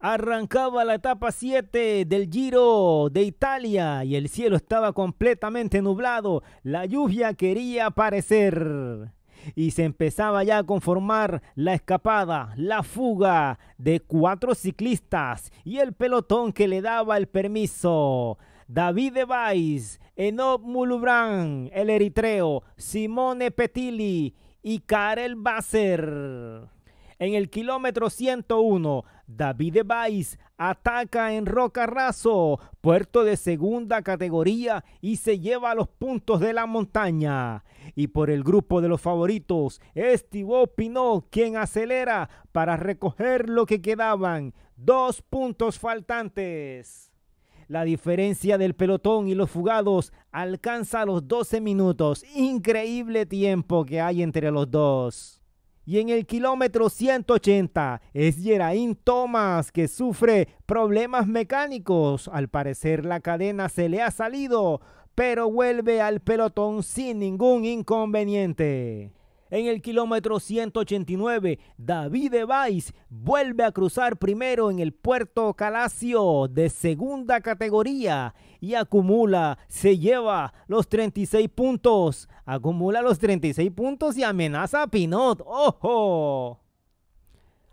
Arrancaba la etapa 7 del Giro de Italia y el cielo estaba completamente nublado. La lluvia quería aparecer. Y se empezaba ya a conformar la escapada, la fuga de cuatro ciclistas y el pelotón que le daba el permiso. David Evais, Enob Mulubran, el eritreo, Simone Petilli y Karel Basser. En el kilómetro 101, David Device ataca en Roca puerto de segunda categoría y se lleva a los puntos de la montaña. Y por el grupo de los favoritos, Estivo Pinot quien acelera para recoger lo que quedaban, dos puntos faltantes. La diferencia del pelotón y los fugados alcanza los 12 minutos. Increíble tiempo que hay entre los dos. Y en el kilómetro 180 es Geraint Thomas que sufre problemas mecánicos. Al parecer la cadena se le ha salido, pero vuelve al pelotón sin ningún inconveniente. En el kilómetro 189, David Evais vuelve a cruzar primero en el puerto Calacio de segunda categoría y acumula, se lleva los 36 puntos, acumula los 36 puntos y amenaza a Pinot. ¡Ojo!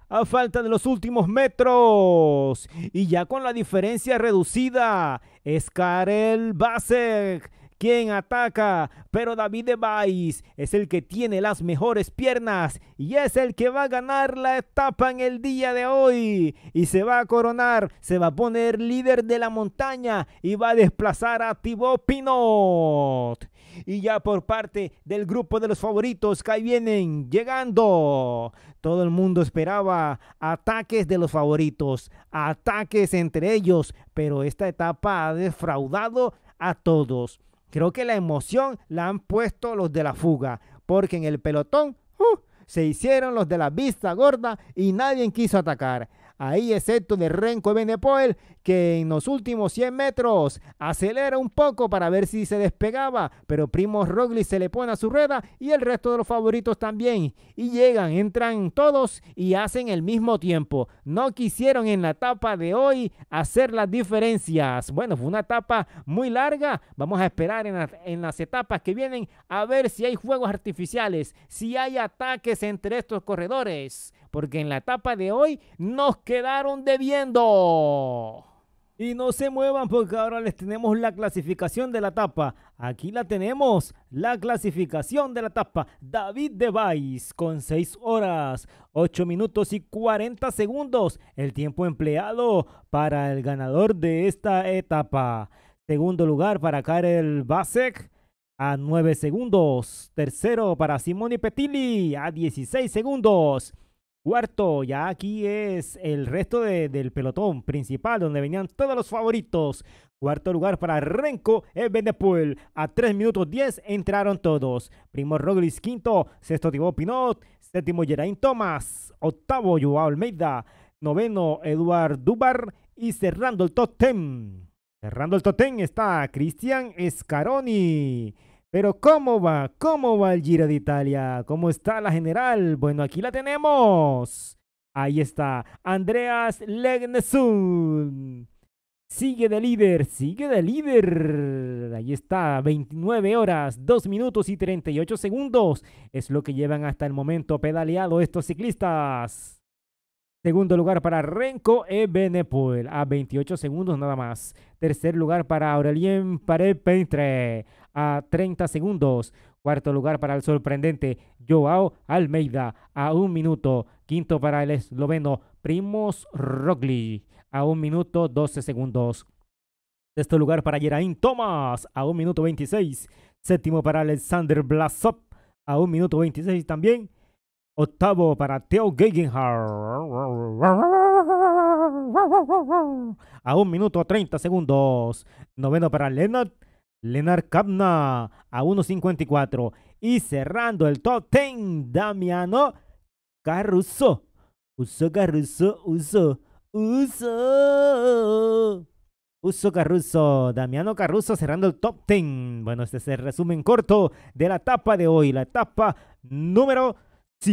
A falta de los últimos metros y ya con la diferencia reducida, Scarel Basek quien ataca, pero David Valls es el que tiene las mejores piernas y es el que va a ganar la etapa en el día de hoy y se va a coronar, se va a poner líder de la montaña y va a desplazar a Thibaut Pinot. Y ya por parte del grupo de los favoritos que ahí vienen llegando. Todo el mundo esperaba ataques de los favoritos, ataques entre ellos, pero esta etapa ha defraudado a todos. Creo que la emoción la han puesto los de la fuga, porque en el pelotón uh, se hicieron los de la vista gorda y nadie quiso atacar ahí excepto de Renko Benepoel, que en los últimos 100 metros acelera un poco para ver si se despegaba, pero Primo Roglic se le pone a su rueda y el resto de los favoritos también. Y llegan, entran todos y hacen el mismo tiempo. No quisieron en la etapa de hoy hacer las diferencias. Bueno, fue una etapa muy larga. Vamos a esperar en, en las etapas que vienen a ver si hay juegos artificiales, si hay ataques entre estos corredores porque en la etapa de hoy nos quedaron debiendo. Y no se muevan porque ahora les tenemos la clasificación de la etapa. Aquí la tenemos, la clasificación de la etapa. David De Device con 6 horas, 8 minutos y 40 segundos. El tiempo empleado para el ganador de esta etapa. Segundo lugar para Karel Basek a 9 segundos. Tercero para Simone Petilli a 16 segundos. Cuarto, ya aquí es el resto del pelotón principal donde venían todos los favoritos. Cuarto lugar para Renko Ebenepoel. A 3 minutos 10 entraron todos. Primo Roglic quinto, sexto Thibaut Pinot, séptimo Geraint Thomas, octavo Joao Almeida, noveno Eduard Dubar y cerrando el top Cerrando el top está Cristian Scaroni. Pero ¿cómo va? ¿Cómo va el Giro de Italia? ¿Cómo está la general? Bueno, aquí la tenemos. Ahí está, Andreas Legnesun. Sigue de líder, sigue de líder. Ahí está, 29 horas, 2 minutos y 38 segundos. Es lo que llevan hasta el momento pedaleado estos ciclistas. Segundo lugar para Renko Ebenepoel a 28 segundos nada más. Tercer lugar para Aurelien paré a 30 segundos. Cuarto lugar para el sorprendente Joao Almeida a un minuto. Quinto para el esloveno Primos Rogli, a un minuto 12 segundos. Sexto lugar para Geraint Thomas a un minuto 26. Séptimo para Alexander Blasov a un minuto 26 también. Octavo para Teo Geigenhardt. A un minuto 30 segundos. Noveno para Lennart Lennart Kapna a 1.54. Y cerrando el top 10, Damiano Caruso. Uso Caruso, uso, uso. Uso Carruso, Damiano Caruso cerrando el top 10. Bueno, este es el resumen corto de la etapa de hoy, la etapa número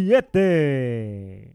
7.